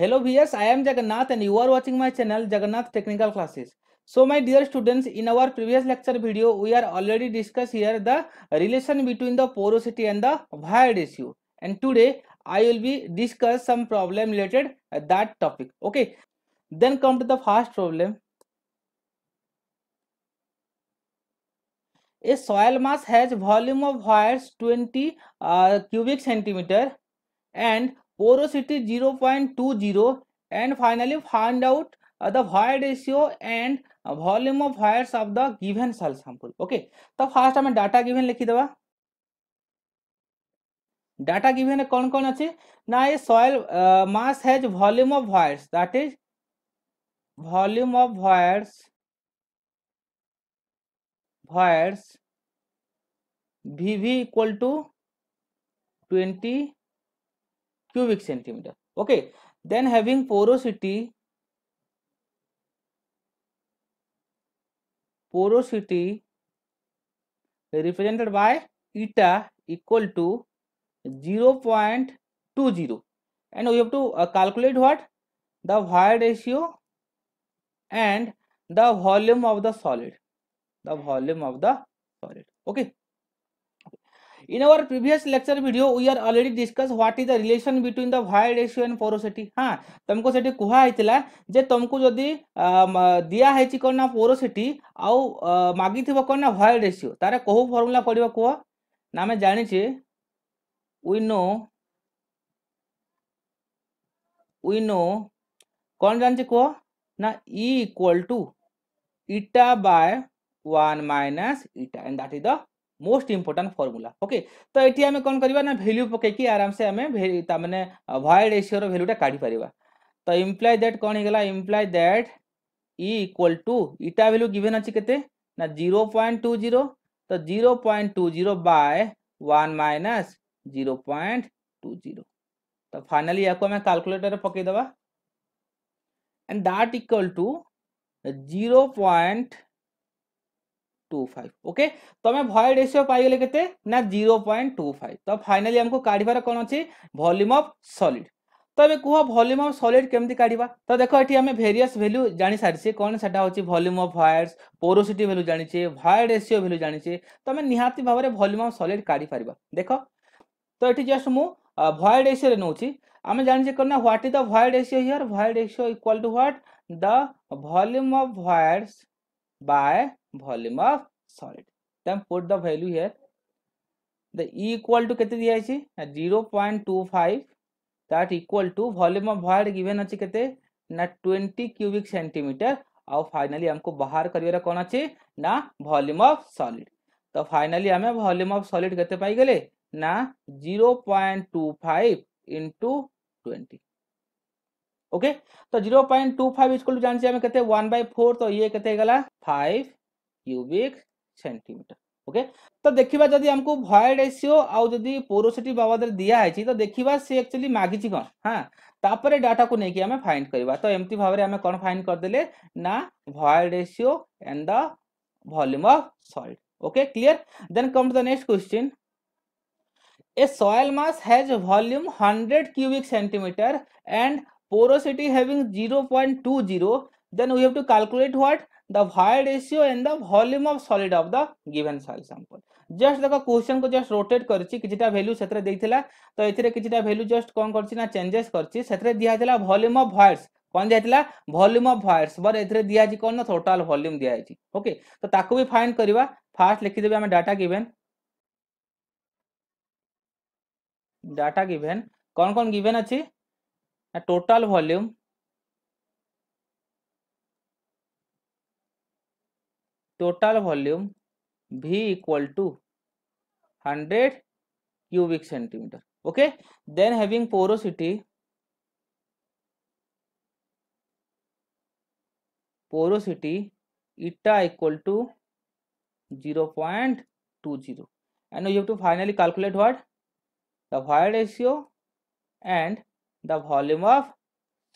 hello viewers I am Jagannath and you are watching my channel Jagannath technical classes so my dear students in our previous lecture video we are already discuss here the relation between the porosity and the void इश्यू and today I will be discuss some problem related that topic okay then come to the first problem a soil mass has volume of voids twenty cubic centimeter and porosity zero point two zero and finally find out the void ratio and volume of voids of the given soil sample okay तो first आम data given लिखिदे data given कौन कौन अच्छे ना ये soil mass has volume of voids that is volume of voids voids vv equal to twenty cubic centimeter okay then having porosity porosity represented by eta equal to 0.20 and we have to uh, calculate what the void ratio and the volume of the solid the volume of the solid okay in our previous lecture video we are already discuss what is the relation between the void ratio and porosity हाँ तुमको सेठी कहुला जे तुमको जदि दिखाई कौन ना porosity आउ माग कौन ना वाइड रेसीो तार कौ फर्मूला पड़े कह ना आम जाने उनो उनो कौन जानी कह ना equal to eta by one minus eta and that is the most important formula okay तो ये आम कौन करवा भैल्यू पक आराम से आम मैंने भएड एसीओर भैल्यूटा काढ़ी पार तो इम्प्लाय दैट कौन होगा imply that e equal to eta value given अच्छी के ना जीरो पॉइंट टू जीरो तो zero point two zero by one minus zero point two zero तो फाइनाली या कालकुलेटर पकईदे and that equal to zero point two five okay तुम void ratio पाइले के जीरो पॉइंट टू फाइव तो finally आमको काढ़ कौन अच्छी भल्यूम अफ सलीड तो ये कह भल्यूम अफ सलीड केमी काढ़ा तो देख ये आम भेरीयस भैल्यू जानी सारी कौन से volume of voids porosity value जानी वायर रेसीओ भैल्यू जानी तुम निहाती भाव में भल्यूम अफ सलीड काढ़ पार देख तो ये जस्ट मु ভয়েড রেশিও নেছি আমি জানিছে কোন what is the void ratio here void ratio equal to what the volume of voids by volume of solid then put the value here the e equal to kete diya aichi 0.25 that equal to volume of void given achi kete ना 20 cubic centimetre आउ finally हमको बाहर करिवार कोन अछि ना volume of solid तो finally हमें volume of solid कते पाई गेले ना 0.25 इनटू 20 ओके तो 0.25 इक्वल टू जान छी हमें कते 1/4 तो ये कते गला 5 क्यूबिक सेंटीमीटर ओके तो देखा जदि आमको भयड एसीओ आदि पोरोसीटी बाबद दिखाई तो देखा सी एक्चुअली मागिच कौन हाँ तापर डाटा को लेकिन आम फाइंड करवा तो एमती भाव में आम कौन फाइंड करदे ना भयड एसीओ and the volume of solid okay clear then come to the next question a A soil hundred cubic centimeter and cubic centimeter zero point two zero then we have to calculate what the void ratio and the volume of solid of the given soil sample just देखो question को just rotate करछि किछटा value सेतरे दैथिला तो एथिरे किछटा value just कोन करछि ना changes करछि सेतरे दिया हथिला volume of voids कोन जाइथिला वॉल्यूम ऑफ वॉइड्स बर एथिरे दिया छि कोन टोटल वॉल्यूम दिया छि ओके तो ताको भी फाइंड करबा फास्ट लिखि देबे हम डाटा गिवन डाटा गिवन कोन कोन गिवन अछि टोटल वॉल्यूम टोटल वॉल्यूम भी equal to hundred cubic centimeter okay then having porosity porosity eta equal to zero point two zero and you have to finally calculate what the void ratio and the volume of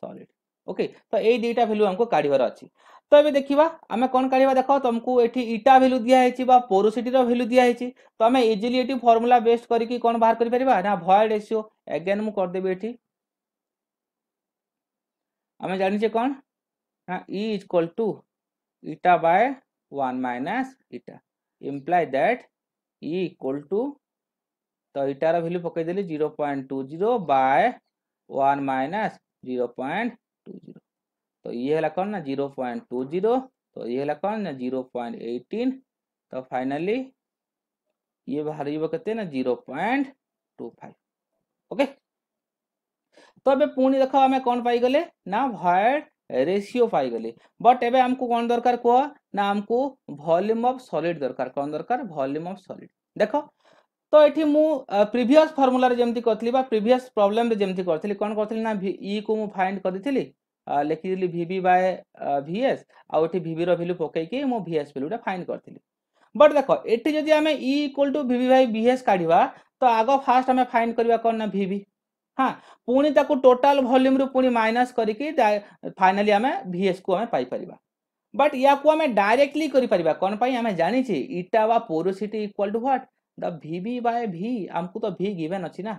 solid okay तो ये दुटा value आमको काढ़ तो ये देखा आम कौन का देख तुमको ये इटा भैल्यू दिखाई पोरोसीटर भैल्यू दिखाई तो आम इजिली ये फर्मुला बेस्ट करके कौन बाहर करा ना भय रेसीो एगेन मुझदेवी ये आम जानचे कौन ना equal to eta by one minus eta imply that e equal to तो इटार भैल्यू पकईदेली zero point two zero by one minus zero point two zero तो ये है कौन ना जीरो पॉइंट टू जीरो तो ये है कौन ना जीरो पॉइंट एटीन तो फाइनली ये बाहर ये कहते हैं ना zero point two five okay तो अब पुणी देख आम कौन पाइले ना भयड रेसीो पाइले बट एवं आमको कौन दरकार कह ना आमको भल्यूम अफ सलीड दरकार कौन दरकार भल्यूम अफ सलीड देखो तो ये मु प्रिभस फर्मुलार जमी करी प्रिभस प्रोब्लेम जमी करी कौन करी ना इ को मुझ फाइंड करी लिखिदी भिवि बाय भिएस आठ भि भैल्यू पकईकि मो भिएस भैल्यूटा फाइंड करी बट देख ये जब आम equal to V by V S काढ़ा तो आग फास्ट आम फाइंड करवा कौन ना भि हाँ पुणी टोटाल भल्यूम रु पुणी माइनस कर फाइनाली आम भिएस को आम पाइपर बट या डायरेक्टली करें जानी इटा वा porosity equal to what the vb by v ଆମକୁ ତ v given ଅଛି ନା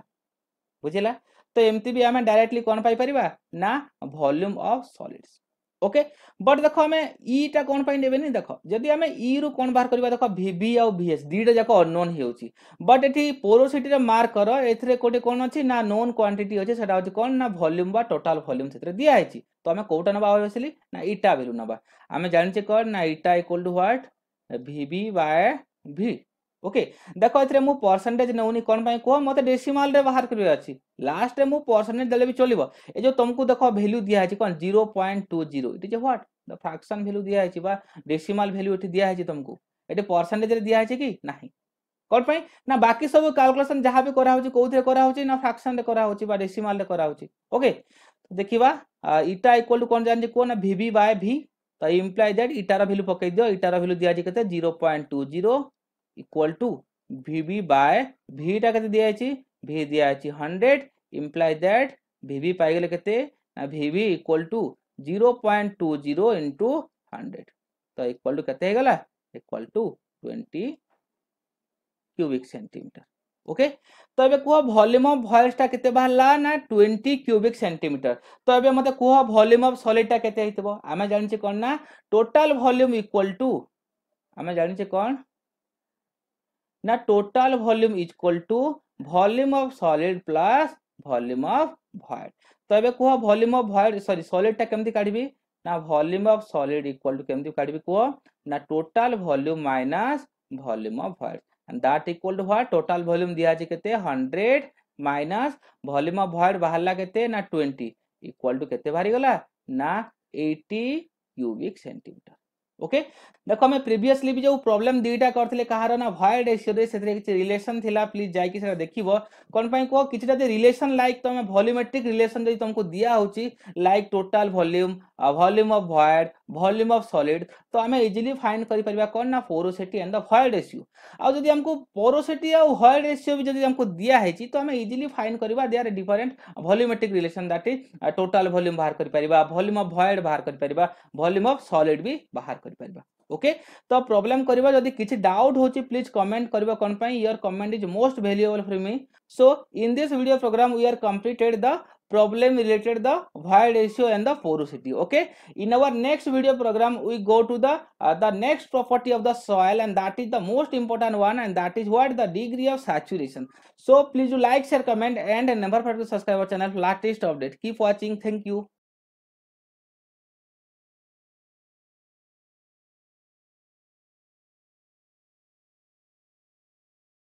ବୁଝିଲା ତ ଏମିତି ବି ଆମେ ଡାଇରେକ୍ଟଲି କ'ଣ ପାଇପାରିବା ନା volume of solids okay but ଦେଖ ଆମେ ଇଟା କ'ଣ ପାଇଁ ନେବେନି ଦେଖ ଯଦି ଆମେ ଇରୁ କ'ଣ ବାହାର କରିବା ଦେଖ ଭିଭି ଆଉ ଭିଏସ୍ ଦୁଇଟା ଯାକ ଅନନୋନ୍ ହେଉଛି ବଟ୍ ଏଠି ପୋରୋସିଟିର ମାର୍କ କର ଏଥିରେ କୋଉଠି କ'ଣ ଅଛି ନା ନୋନ୍ କ୍ୱାଣ୍ଟିଟି ଅଛି ସେଟା ହେଉଛି କ'ଣ ନା ଭଲ୍ୟୁମ୍ ବା ଟୋଟାଲ ଭଲ୍ୟୁମ୍ ସେଥିରେ ଦିଆହେଇଛି ତ ଆମେ କୋଉଟା ନେବା ଅବଭିୟସଲି ନା ଇଟା ଭ୍ୟାଲ୍ୟୁ ନେବା ଆମେ ଜାଣିଛେ କ'ଣ ନା eta equal to what V V by V okay ଦେଖ ଏଥିରେ ମୁଁ ପରସେଣ୍ଟେଜ ନେଉନି କ'ଣ ପାଇଁ କୁହ ମୋତେ ଡେସିମାଲରେ ବାହାର କରିବାର ଅଛି ଲାଷ୍ଟରେ ମୁଁ ପରସେଣ୍ଟେଜ ଦେଲେ ବି ଚଳିବ ଏ ଯେଉଁ ତମକୁ ଦେଖ ଭ୍ୟାଲ୍ୟୁ ଦିଆହେଇଛି କ'ଣ zero point two zero it is what the fraction value ଦିଆହେଇଛି ବା ଡେସିମାଲ ଭ୍ୟାଲ୍ୟୁ ଏଠି ଦିଆହେଇଛି ତମକୁ ଏଠି ପରସେଣ୍ଟେଜରେ ଦିଆହେଇଛି କି ନାହିଁ କ'ଣ ପାଇଁ ନା ବାକି ସବୁ କାଲକୁଲେସନ୍ ଯାହା ବି କରାହେଉଛି କେଉଁଥିରେ କରାହେଉଛି ନା ଫ୍ରାକ୍ସନ୍ରେ କରାହେଉଛି ବା ଡେସିମାଲରେ କରାହେଉଛି ଓକେ ଦେଖିବା ଇଟା ଇକ୍ୱାଲ୍ ଟୁ କ'ଣ ଜାଣିଛି କୁହ ନା ଭିଭି ବାଏ ଭି ତ ଇମ୍ପ୍ଲାଏ ଦ୍ୟାଟ୍ ଇଟାର ଭ୍ୟାଲ୍ୟୁ ପକେଇ ଦିଅ ଇଟାର ଭ୍ୟାଲ୍ୟୁ ଦିଆହେଇଛି କେତେ zero point two zero equal to V B by ভিটাকে দিয়ে আছে ভি দিয়া আছে হন্ড্রেড ইমপ্লাই দ্যাট ভিবি পাইগলে কেতে না V B equal to zero point two zero into hundred তো ইকুয়াল টু কেতে হয়ে গেল equal to twenty cubic centimeter okay तो एबे कुह वॉल्यूम ऑफ वॉइस टा केते बाहला ना 20 क्यूबिक सेंटीमीटर तो एबे मते कुह वॉल्यूम ऑफ सॉलिड टा केते हितबो आमे जानछि कोन ना टोटल वॉल्यूम इक्वल टू आमे जानछि कोन now total volume is equal to volume of solid plus volume of void ତ ଏବେ କୁହ ଭଲ୍ୟୁମ୍ ଅଫ୍ ଭଏଡ୍ ସରି ସଲିଡ୍ଟା କେମିତି କାଢିବି ନା volume of solid equal to କେମିତି କାଢିବି କୁହ ନା total volume minus volume of void that equal to void total volume ଦିଆଛି କେତେ hundred minus volume of void ବାହାରିଲା କେତେ ନା ଟ୍ୱେଣ୍ଟି ଇକ୍ୱାଲ୍ ଟୁ କେତେ ବାହାରିଗଲା ନା ଏଇଟି କ୍ୟୁବିକ୍ ସେଣ୍ଟିମିଟର ओके देख आम प्रिभसली भी जो प्रोब्लेम दुईटा करते कहार ना भयड एसीओरे किसी रिलेसन थी प्लीज जाकि देख कौन कह कि रिलेसन लाइक तुम भल्यूमेट्रिक रिलेसन जब तुमको दिया like total volume volume of void volume of solid तो आम इजिली फाइंड कर कौन एंड द वॉइड रेसीो आदि आमको पोरोसिटी आउ वॉइड रेसीो भी जब दिखाई तो आम इजिली फाइंड कर दे different volumetric relation that is total volume बाहर भल्यूम अफ वॉइड बाहर करल्यूम अफ सलीड भी बाहर कर ओके तो प्रॉब्लम करिबा जदी किछि डाउट होची प्लीज कमेंट करिबा कोन पई your is most valuable for me so in this video program we are completed the problem related the void ratio and the porosity okay in our next video program we go to the uh, the next property of the soil and that is the most important one and that is what the degree of saturation so please do like share comment and never forget to subscribe our channel for latest update keep watching thank you